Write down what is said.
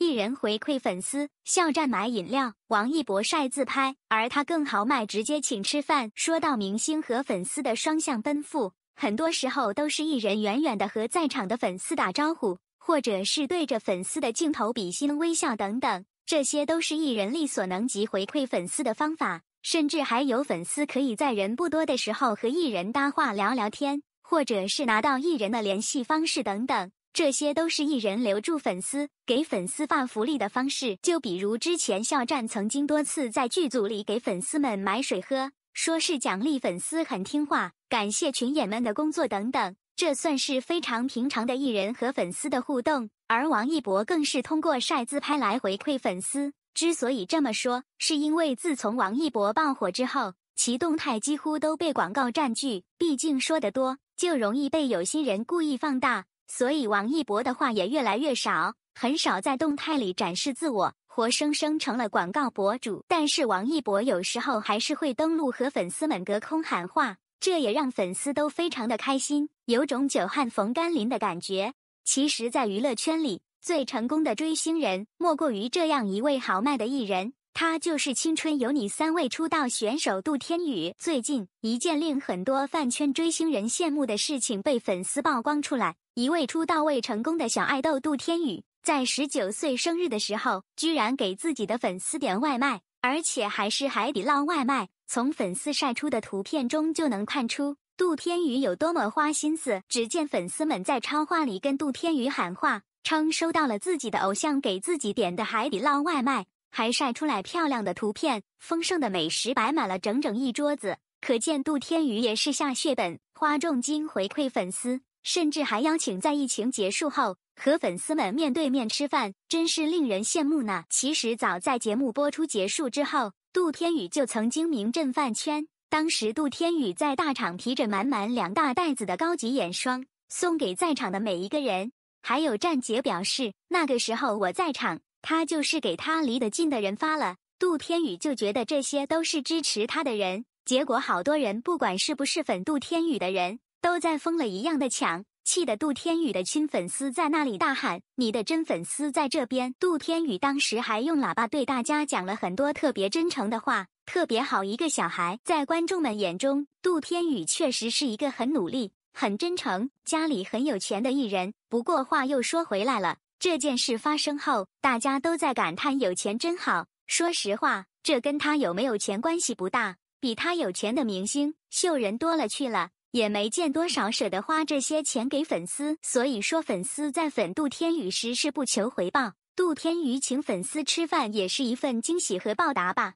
艺人回馈粉丝，肖战买饮料，王一博晒自拍，而他更豪迈，直接请吃饭。说到明星和粉丝的双向奔赴，很多时候都是艺人远远的和在场的粉丝打招呼，或者是对着粉丝的镜头比心微笑等等，这些都是艺人力所能及回馈粉丝的方法。甚至还有粉丝可以在人不多的时候和艺人搭话聊聊天，或者是拿到艺人的联系方式等等。这些都是艺人留住粉丝、给粉丝发福利的方式。就比如之前肖战曾经多次在剧组里给粉丝们买水喝，说是奖励粉丝很听话，感谢群演们的工作等等。这算是非常平常的艺人和粉丝的互动。而王一博更是通过晒自拍来回馈粉丝。之所以这么说，是因为自从王一博爆火之后，其动态几乎都被广告占据。毕竟说得多，就容易被有心人故意放大。所以王一博的话也越来越少，很少在动态里展示自我，活生生成了广告博主。但是王一博有时候还是会登录和粉丝们隔空喊话，这也让粉丝都非常的开心，有种久旱逢甘霖的感觉。其实，在娱乐圈里，最成功的追星人莫过于这样一位豪迈的艺人，他就是《青春有你》三位出道选手杜天宇。最近一件令很多饭圈追星人羡慕的事情被粉丝曝光出来。一位出道未成功的小爱豆杜天宇，在十九岁生日的时候，居然给自己的粉丝点外卖，而且还是海底捞外卖。从粉丝晒出的图片中就能看出杜天宇有多么花心思。只见粉丝们在超话里跟杜天宇喊话，称收到了自己的偶像给自己点的海底捞外卖，还晒出来漂亮的图片，丰盛的美食摆满了整整一桌子。可见杜天宇也是下血本，花重金回馈粉丝。甚至还邀请在疫情结束后和粉丝们面对面吃饭，真是令人羡慕呢。其实早在节目播出结束之后，杜天宇就曾经名震饭圈。当时杜天宇在大厂提着满满两大袋子的高级眼霜，送给在场的每一个人。还有站姐表示，那个时候我在场，他就是给他离得近的人发了。杜天宇就觉得这些都是支持他的人，结果好多人不管是不是粉杜天宇的人。都在疯了一样的抢，气得杜天宇的亲粉丝在那里大喊：“你的真粉丝在这边！”杜天宇当时还用喇叭对大家讲了很多特别真诚的话，特别好一个小孩。在观众们眼中，杜天宇确实是一个很努力、很真诚、家里很有钱的艺人。不过话又说回来了，这件事发生后，大家都在感叹有钱真好。说实话，这跟他有没有钱关系不大，比他有钱的明星秀人多了去了。也没见多少舍得花这些钱给粉丝，所以说粉丝在粉杜天宇时是不求回报，杜天宇请粉丝吃饭也是一份惊喜和报答吧。